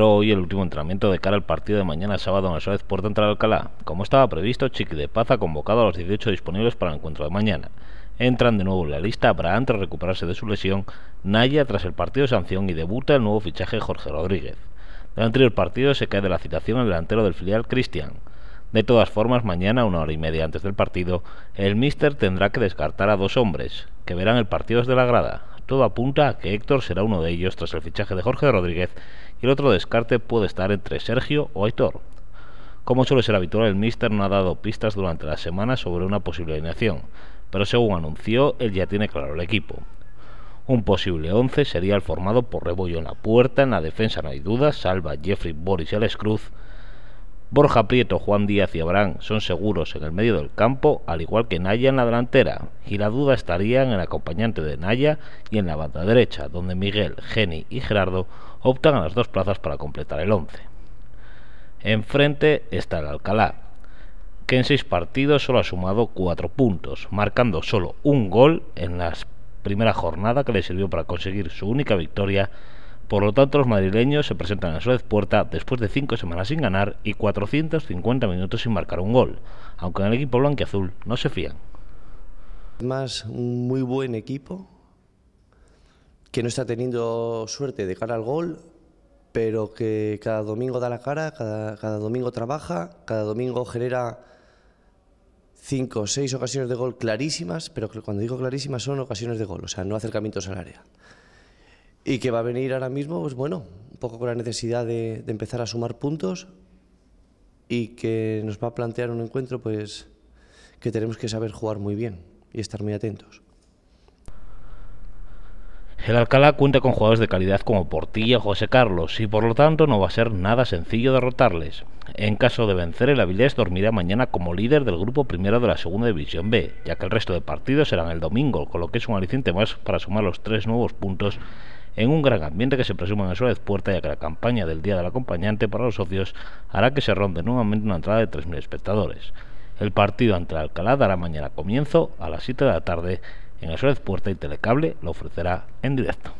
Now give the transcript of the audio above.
hoy el último entrenamiento de cara al partido de mañana sábado en el por dentro de Alcalá. Como estaba previsto, Chiqui de Paz ha convocado a los 18 disponibles para el encuentro de mañana. Entran de nuevo en la lista para antes recuperarse de su lesión, Naya tras el partido de sanción y debuta el nuevo fichaje Jorge Rodríguez. Del anterior partido se cae de la citación el delantero del filial Cristian. De todas formas, mañana, una hora y media antes del partido, el míster tendrá que descartar a dos hombres, que verán el partido desde la grada. Todo apunta a que Héctor será uno de ellos tras el fichaje de Jorge Rodríguez el otro descarte puede estar entre Sergio o Aitor. Como suele ser habitual, el míster no ha dado pistas durante la semana sobre una posible alineación, pero según anunció, él ya tiene claro el equipo. Un posible 11 sería el formado por Rebollo en la puerta, en la defensa no hay dudas, salva Jeffrey Boris y Alex Cruz, Borja Prieto, Juan Díaz y Abraham son seguros en el medio del campo, al igual que Naya en la delantera, y la duda estaría en el acompañante de Naya y en la banda derecha, donde Miguel, Geni y Gerardo optan a las dos plazas para completar el once. Enfrente está el Alcalá, que en seis partidos solo ha sumado cuatro puntos, marcando solo un gol en la primera jornada que le sirvió para conseguir su única victoria por lo tanto, los madrileños se presentan a vez Puerta después de cinco semanas sin ganar y 450 minutos sin marcar un gol, aunque en el equipo azul, no se fían. Más un muy buen equipo que no está teniendo suerte de cara al gol, pero que cada domingo da la cara, cada, cada domingo trabaja, cada domingo genera cinco o seis ocasiones de gol clarísimas, pero cuando digo clarísimas son ocasiones de gol, o sea, no acercamientos al área y que va a venir ahora mismo, pues bueno, un poco con la necesidad de, empezar a sumar puntos y que nos va a plantear un encuentro pues que tenemos que saber jugar muy bien y estar muy atentos. El Alcalá cuenta con jugadores de calidad como Portilla o José Carlos y por lo tanto no va a ser nada sencillo derrotarles. En caso de vencer, el Avilés dormirá mañana como líder del grupo primero de la Segunda División B, ya que el resto de partidos serán el domingo, con lo que es un aliciente más para sumar los tres nuevos puntos en un gran ambiente que se presume en la Suez puerta, ya que la campaña del Día del Acompañante para los socios hará que se ronde nuevamente una entrada de 3.000 espectadores. El partido ante Alcalá dará mañana comienzo a las 7 de la tarde en Suárez Puerta y Telecable lo ofrecerá en directo.